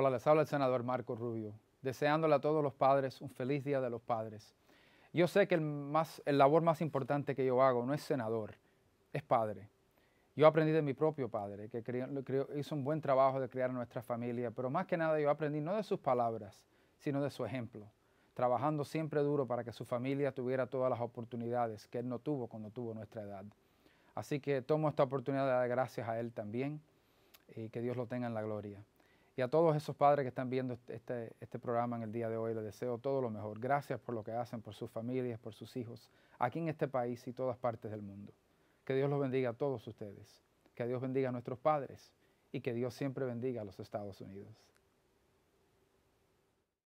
Hola, les habla el senador Marco Rubio, deseándole a todos los padres un feliz Día de los Padres. Yo sé que el, más, el labor más importante que yo hago no es senador, es padre. Yo aprendí de mi propio padre, que hizo un buen trabajo de crear nuestra familia, pero más que nada yo aprendí no de sus palabras, sino de su ejemplo, trabajando siempre duro para que su familia tuviera todas las oportunidades que él no tuvo cuando tuvo nuestra edad. Así que tomo esta oportunidad de dar gracias a él también y que Dios lo tenga en la gloria. Y a todos esos padres que están viendo este, este, este, programa en el día de hoy, les deseo todo lo mejor. Gracias por lo que hacen, por sus familias, por sus hijos, aquí en este país y todas partes del mundo. Que Dios los bendiga a todos ustedes. Que Dios bendiga a nuestros padres y que Dios siempre bendiga a los Estados Unidos.